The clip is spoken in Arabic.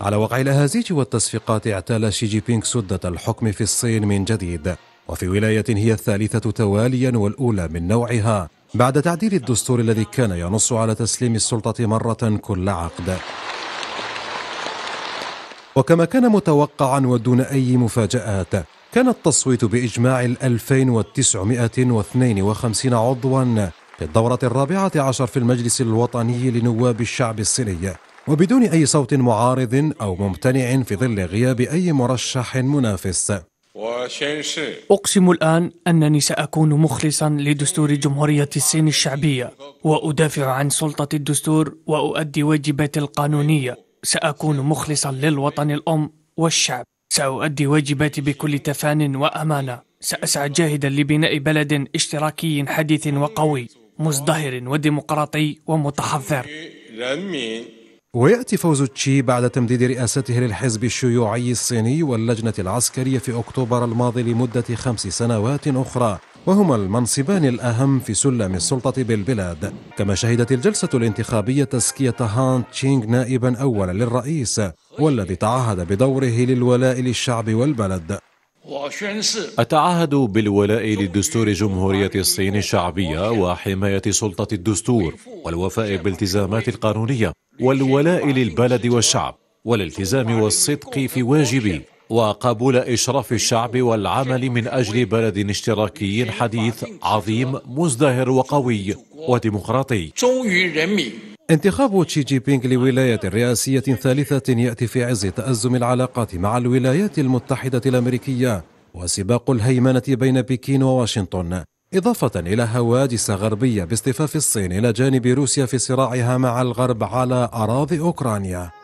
على وقع الاهازيج والتصفيقات اعتال شي جي بينغ سدة الحكم في الصين من جديد وفي ولاية هي الثالثة تواليا والأولى من نوعها بعد تعديل الدستور الذي كان ينص على تسليم السلطة مرة كل عقد وكما كان متوقعا ودون أي مفاجآت كان التصويت بإجماع ال 2952 عضوا في الدورة الرابعة عشر في المجلس الوطني لنواب الشعب الصيني وبدون أي صوت معارض أو ممتنع في ظل غياب أي مرشح منافس أقسم الآن أنني سأكون مخلصا لدستور جمهورية الصين الشعبية وأدافع عن سلطة الدستور وأؤدي واجباتي القانونية سأكون مخلصا للوطن الأم والشعب سأؤدي واجباتي بكل تفان وأمانة سأسعى جاهدا لبناء بلد اشتراكي حديث وقوي مزدهر وديمقراطي ومتحضر ويأتي فوز تشي بعد تمديد رئاسته للحزب الشيوعي الصيني واللجنة العسكرية في أكتوبر الماضي لمدة خمس سنوات أخرى وهما المنصبان الأهم في سلم السلطة بالبلاد كما شهدت الجلسة الانتخابية تزكية هان تشينغ نائبا أولا للرئيس والذي تعهد بدوره للولاء للشعب والبلد أتعهد بالولاء للدستور جمهورية الصين الشعبية وحماية سلطة الدستور والوفاء بالتزامات القانونية والولاء للبلد والشعب والالتزام والصدق في واجبي وقبول إشراف الشعب والعمل من أجل بلد اشتراكي حديث عظيم مزدهر وقوي وديمقراطي انتخاب شي جي بينغ لولاية رئاسية ثالثة يأتي في عز تأزم العلاقات مع الولايات المتحدة الأمريكية وسباق الهيمنة بين بكين وواشنطن إضافة إلى هواجس غربية باصطفاف الصين إلى جانب روسيا في صراعها مع الغرب على أراضي أوكرانيا